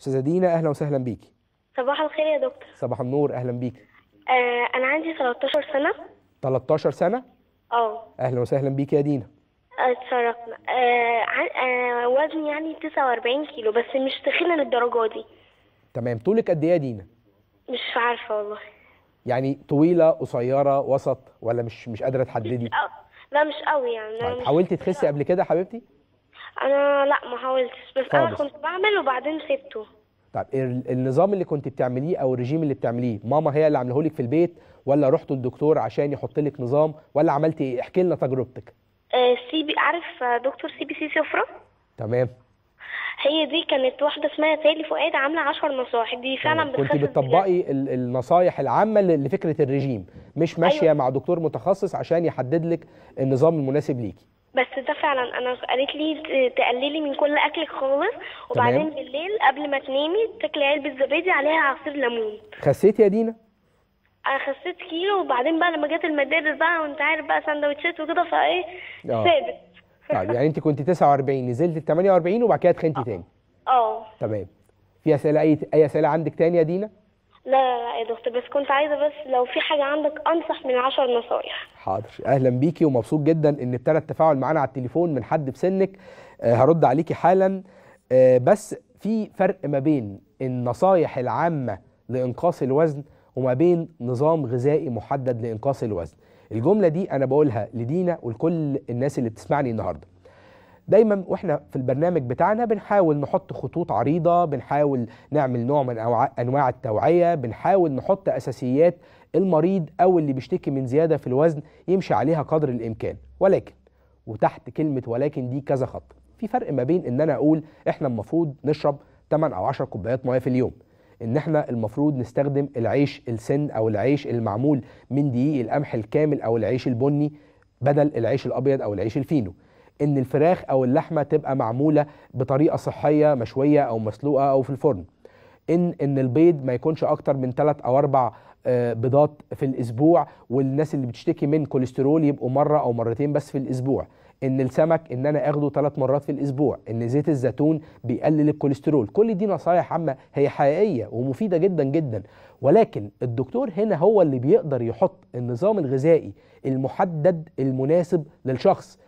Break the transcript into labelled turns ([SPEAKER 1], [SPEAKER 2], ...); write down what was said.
[SPEAKER 1] استاذه دينا اهلا وسهلا بيكي
[SPEAKER 2] صباح الخير يا دكتور
[SPEAKER 1] صباح النور اهلا بيكي
[SPEAKER 2] آه انا عندي 13 سنه
[SPEAKER 1] 13 سنه اه اهلا وسهلا بيكي يا دينا
[SPEAKER 2] اتشرفنا آه, آه وزني يعني 49 كيلو بس مش تخينه للدرجه دي
[SPEAKER 1] تمام طولك قد ايه يا دينا
[SPEAKER 2] مش عارفه والله
[SPEAKER 1] يعني طويله قصيره وسط ولا مش مش قادره تحددي
[SPEAKER 2] لا مش قوي يعني طيب، حاولتي
[SPEAKER 1] تخسي قبل كده يا حبيبتي
[SPEAKER 2] انا لا ما حاولتش بس انا كنت بعمل وبعدين سبته
[SPEAKER 1] طب النظام اللي كنت بتعمليه او الرجيم اللي بتعمليه ماما هي اللي عاملاهولك في البيت ولا رحتوا للدكتور عشان يحط لك نظام ولا عملتي ايه احكي لنا تجربتك
[SPEAKER 2] سي آه، بي عارف آه، دكتور سي بي سي سفرة تمام هي دي كانت واحدة اسمها تالي فؤاد عاملة عشر نصائح دي فعلا كنت بتطبقي
[SPEAKER 1] النصايح العامه لفكره الرجيم مش ماشيه أيوة. مع دكتور متخصص عشان يحدد لك النظام المناسب ليكي
[SPEAKER 2] بس ده فعلا انا قالت لي تقللي من كل اكلك خالص وبعدين بالليل قبل ما تنامي تاكلي علبه زبادي عليها عصير ليمون
[SPEAKER 1] خسيتي يا دينا
[SPEAKER 2] انا خسيت كيلو وبعدين بقى لما جت المدارس بقى وانت عارف بقى سندوتشات وكده فايه
[SPEAKER 1] آه. ثابت طيب يعني انت كنت 49 نزلت 48 وبعد كده اتخنتي آه. تاني اه تمام في اسئله اي اي اسئله عندك تاني يا دينا؟
[SPEAKER 2] لا لا يا دكتور بس كنت عايزه بس لو في حاجه عندك انصح من عشر نصايح
[SPEAKER 1] حاضر اهلا بيكي ومبسوط جدا ان ابتدى التفاعل معانا على التليفون من حد بسنك آه، هرد عليكي حالا آه، بس في فرق ما بين النصايح العامه لانقاص الوزن وما بين نظام غذائي محدد لانقاص الوزن الجمله دي انا بقولها لدينا ولكل الناس اللي بتسمعني النهارده دايما واحنا في البرنامج بتاعنا بنحاول نحط خطوط عريضه بنحاول نعمل نوع من انواع التوعيه بنحاول نحط اساسيات المريض او اللي بيشتكي من زياده في الوزن يمشي عليها قدر الامكان ولكن وتحت كلمه ولكن دي كذا خط في فرق ما بين ان انا اقول احنا المفروض نشرب 8 او 10 كوبايات ميه في اليوم ان احنا المفروض نستخدم العيش السن او العيش المعمول من دقيق القمح الكامل او العيش البني بدل العيش الابيض او العيش الفينو ان الفراخ او اللحمه تبقى معموله بطريقه صحيه مشويه او مسلوقه او في الفرن ان ان البيض ما يكونش اكتر من 3 او 4 آه، بيضات في الاسبوع والناس اللي بتشتكي من كوليسترول يبقوا مره او مرتين بس في الاسبوع ان السمك ان انا اخده ثلاث مرات في الاسبوع ان زيت الزيتون بيقلل الكوليسترول كل دي نصايح عامه هي حقيقيه ومفيده جدا جدا ولكن الدكتور هنا هو اللي بيقدر يحط النظام الغذائي المحدد المناسب للشخص